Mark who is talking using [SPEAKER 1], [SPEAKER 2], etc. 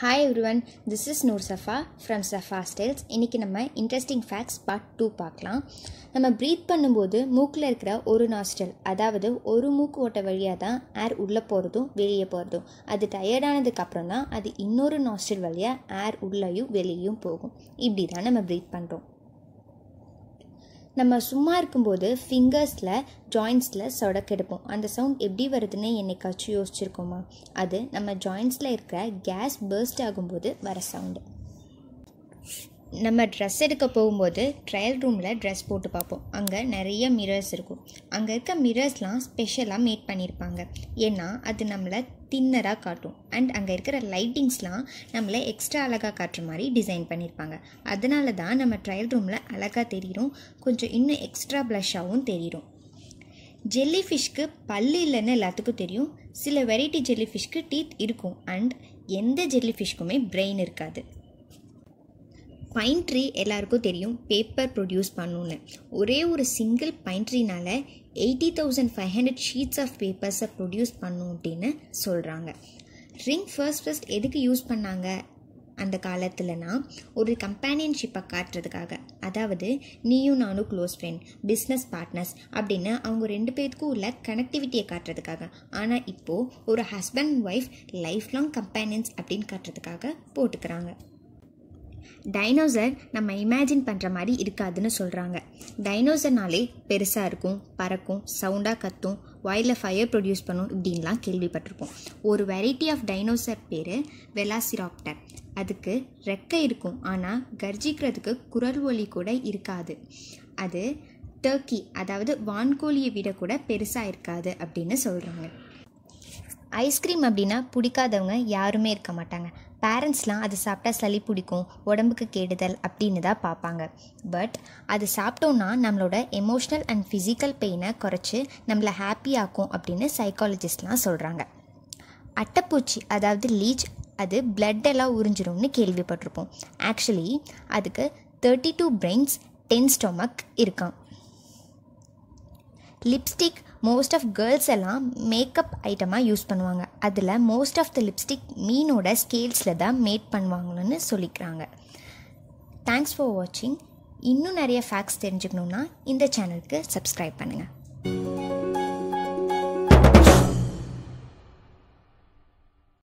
[SPEAKER 1] hi everyone this is Noor Safa from Safa styles இன்றைக்கி நம்ம interesting facts part two பார்க்கலாம் நம்ம ப்ரீத் பண்ணும்போது மூக்கில் இருக்கிற ஒரு நாஸ்டல் அதாவது ஒரு மூக்கு ஓட்ட வழியாக தான் ஏர் உள்ளே போகிறதும் வெளியே போகிறதும் அது டயர்டானதுக்கு தான் அது இன்னொரு நாஸ்டல் வழியாக ஏர் உள்ளேயும் வெளியும் போகும் இப்படி தான் நம்ம ப்ரீத் பண்ணுறோம் நம்ம சும்மா இருக்கும்போது ஃபிங்கர்ஸில் ஜாயின்ஸில் சொடக்கெடுப்போம் அந்த சவுண்ட் எப்படி வருதுன்னு என்னைக்காச்சும் யோசிச்சிருக்கோமா அது நம்ம ஜாயின்ஸில் இருக்கிற கேஸ் பேர்ஸ்ட் ஆகும்போது வர சவுண்டு நம்ம ட்ரெஸ் எடுக்க போகும்போது ட்ரையல் ரூமில் ட்ரெஸ் போட்டு பார்ப்போம் அங்கே நிறைய மிரர்ஸ் இருக்கும் அங்கே இருக்க மிரர்ஸ்லாம் ஸ்பெஷலாக மேட் பண்ணியிருப்பாங்க ஏன்னா அது நம்மளை தின்னராக காட்டும் அண்ட் அங்கே இருக்கிற லைட்டிங்ஸ்லாம் நம்மளை எக்ஸ்ட்ரா அழகாக காட்டுற மாதிரி டிசைன் பண்ணியிருப்பாங்க அதனால தான் நம்ம ட்ரையல் ரூமில் அழகாக தெரியும் கொஞ்சம் இன்னும் எக்ஸ்ட்ரா ப்ளஷ்ஷாகவும் தெரியும் ஜெல்லி ஃபிஷ்க்கு பல்லு இல்லைன்னு எல்லாத்துக்கும் தெரியும் சில வெரைட்டி ஜெல்லி ஃபிஷ்க்கு டீத் இருக்கும் அண்ட் எந்த ஜெல்லி ஃபிஷ்க்குமே பிரெயின் இருக்காது பைன் ட்ரீ எல்லாருக்கும் தெரியும் பேப்பர் ப்ரொடியூஸ் பண்ணுன்னு ஒரே ஒரு சிங்கிள் பைன் ட்ரீனால் eighty thousand five hundred sheets of பேப்பர்ஸை ப்ரொடியூஸ் பண்ணும் அப்படின்னு சொல்கிறாங்க ரிங் ஃபர்ஸ்ட் ஃபர்ஸ்ட் எதுக்கு யூஸ் பண்ணாங்க அந்த காலத்தில்னா ஒரு கம்பேனியன்ஷிப்பை காட்டுறதுக்காக அதாவது நீயும் நானும் க்ளோஸ் ஃப்ரெண்ட் பிஸ்னஸ் பார்ட்னர்ஸ் அப்படின்னு அவங்க ரெண்டு பேருக்கும் உள்ள கனெக்டிவிட்டியை காட்டுறதுக்காக ஆனால் இப்போது ஒரு husband wife lifelong companions அப்படின்னு காட்டுறதுக்காக போட்டுக்கிறாங்க டைனோசர் நம்ம இமேஜின் பண்ணுற மாதிரி இருக்காதுன்னு சொல்கிறாங்க டைனோசர்னாலே பெருசாக இருக்கும் பறக்கும் சவுண்டாக கத்தும் வயலில் ஃபயர் ப்ரொடியூஸ் பண்ணும் இப்படின்லாம் கேள்விப்பட்டிருக்கோம் ஒரு வெரைட்டி ஆஃப் டைனோசர் பேர் வெலாசிராப்டர் அதுக்கு ரெக்கை இருக்கும் ஆனால் கர்ஜிக்கிறதுக்கு குரல் ஒலி கூட இருக்காது அது டர்க்கி அதாவது வான்கோழியை விட கூட பெருசாக இருக்காது அப்படின்னு சொல்கிறாங்க ஐஸ்கிரீம் அப்படின்னா பிடிக்காதவங்க யாருமே இருக்க மாட்டாங்க பேரண்ட்ஸ்லாம் அது சாப்பிட்டா சளி பிடிக்கும் உடம்புக்கு கெடுதல் அப்படின்னு தான் பார்ப்பாங்க பட் அது சாப்பிட்டோன்னா நம்மளோட எமோஷ்னல் அண்ட் ஃபிசிக்கல் பெயினை குறைச்சி நம்மளை ஹாப்பியாக்கும் அப்படின்னு சைக்காலஜிஸ்ட்லாம் சொல்கிறாங்க அட்டைப்பூச்சி அதாவது லீச் அது பிளட்டெல்லாம் உறிஞ்சிரும்னு உறிஞ்சிடும்னு கேள்விப்பட்டிருப்போம் ஆக்சுவலி அதுக்கு thirty two brains ten stomach இருக்கான் லிப்ஸ்டிக் மோஸ்ட் ஆஃப் கேர்ள்ஸ் எல்லாம் மேக்கப் ஐட்டமாக யூஸ் பண்ணுவாங்க அதில் மோஸ்ட் ஆஃப் த லிப்ஸ்டிக் மீனோட ஸ்கேல்ஸில் தான் மேட் பண்ணுவாங்கன்னு சொல்லிக்கிறாங்க தேங்க்ஸ் ஃபார் வாட்சிங் இன்னும் நிறைய ஃபேக்ட்ஸ் தெரிஞ்சுக்கணுன்னா இந்த சேனலுக்கு சப்ஸ்கிரைப் பண்ணுங்கள்